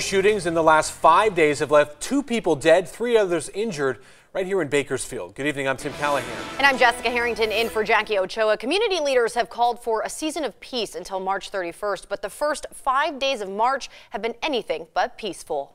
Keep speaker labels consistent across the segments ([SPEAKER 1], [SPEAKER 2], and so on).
[SPEAKER 1] shootings in the last five days have left two people dead, three others injured right here in Bakersfield. Good evening, I'm Tim Callahan.
[SPEAKER 2] And I'm Jessica Harrington in for Jackie Ochoa. Community leaders have called for a season of peace until March 31st, but the first five days of March have been anything but peaceful.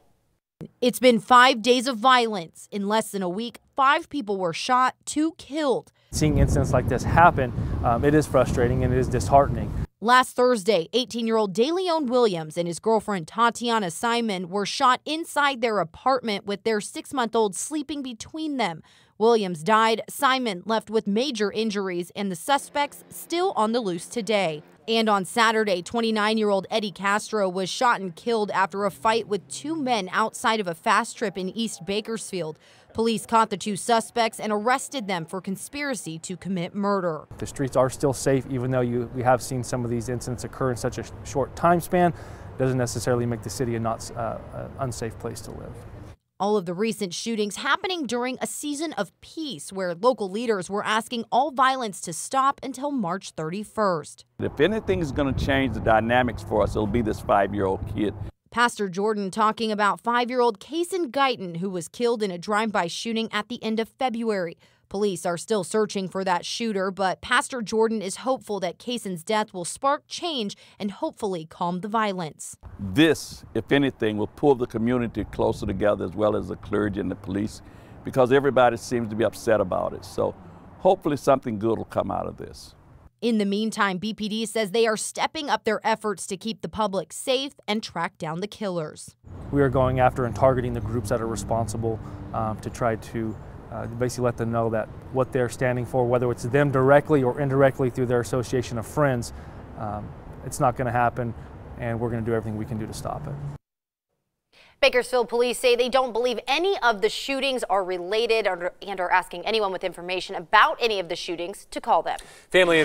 [SPEAKER 2] It's been five days of violence. In less than a week, five people were shot, two killed.
[SPEAKER 1] Seeing incidents like this happen, um, it is frustrating and it is disheartening.
[SPEAKER 2] Last Thursday, 18 year old DeLeon Williams and his girlfriend Tatiana Simon were shot inside their apartment with their six month old sleeping between them Williams died, Simon left with major injuries, and the suspects still on the loose today. And on Saturday, 29 year old Eddie Castro was shot and killed after a fight with two men outside of a fast trip in East Bakersfield. Police caught the two suspects and arrested them for conspiracy to commit murder.
[SPEAKER 1] The streets are still safe, even though you, we have seen some of these incidents occur in such a short time span. Doesn't necessarily make the city a not uh, uh unsafe place to live
[SPEAKER 2] all of the recent shootings happening during a season of peace where local leaders were asking all violence to stop until March 31st.
[SPEAKER 3] If anything is going to change the dynamics for us, it'll be this five year old kid Pastor
[SPEAKER 2] Jordan talking about five year old Kason Guyton, who was killed in a drive by shooting at the end of February. Police are still searching for that shooter, but Pastor Jordan is hopeful that Kason's death will spark change and hopefully calm the violence.
[SPEAKER 3] This, if anything, will pull the community closer together as well as the clergy and the police because everybody seems to be upset about it. So hopefully something good will come out of this.
[SPEAKER 2] In the meantime, BPD says they are stepping up their efforts to keep the public safe and track down the killers.
[SPEAKER 1] We are going after and targeting the groups that are responsible um, to try to uh, basically let them know that what they're standing for, whether it's them directly or indirectly through their association of friends, um, it's not going to happen, and we're going to do everything we can do to stop it.
[SPEAKER 2] Bakersfield police say they don't believe any of the shootings are related or, and are asking anyone with information about any of the shootings to call them.
[SPEAKER 1] Family